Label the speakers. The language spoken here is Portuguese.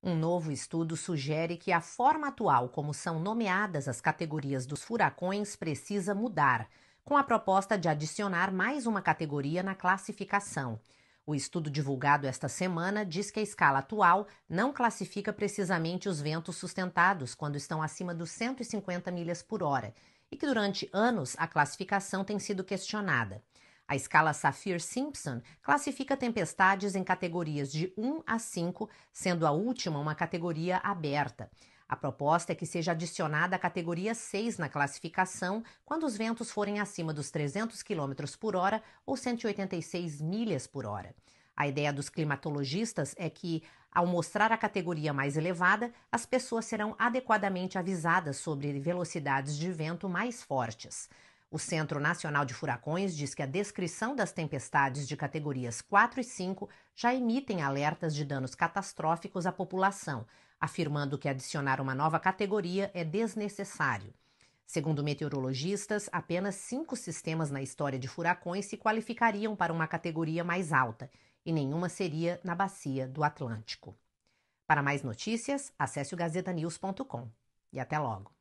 Speaker 1: Um novo estudo sugere que a forma atual como são nomeadas as categorias dos furacões precisa mudar, com a proposta de adicionar mais uma categoria na classificação. O estudo divulgado esta semana diz que a escala atual não classifica precisamente os ventos sustentados quando estão acima dos 150 milhas por hora e que durante anos a classificação tem sido questionada. A escala Saffir-Simpson classifica tempestades em categorias de 1 a 5, sendo a última uma categoria aberta. A proposta é que seja adicionada a categoria 6 na classificação quando os ventos forem acima dos 300 km por hora ou 186 milhas por hora. A ideia dos climatologistas é que, ao mostrar a categoria mais elevada, as pessoas serão adequadamente avisadas sobre velocidades de vento mais fortes. O Centro Nacional de Furacões diz que a descrição das tempestades de categorias 4 e 5 já emitem alertas de danos catastróficos à população, afirmando que adicionar uma nova categoria é desnecessário. Segundo meteorologistas, apenas cinco sistemas na história de furacões se qualificariam para uma categoria mais alta, e nenhuma seria na bacia do Atlântico. Para mais notícias, acesse o GazetaNews.com. E até logo!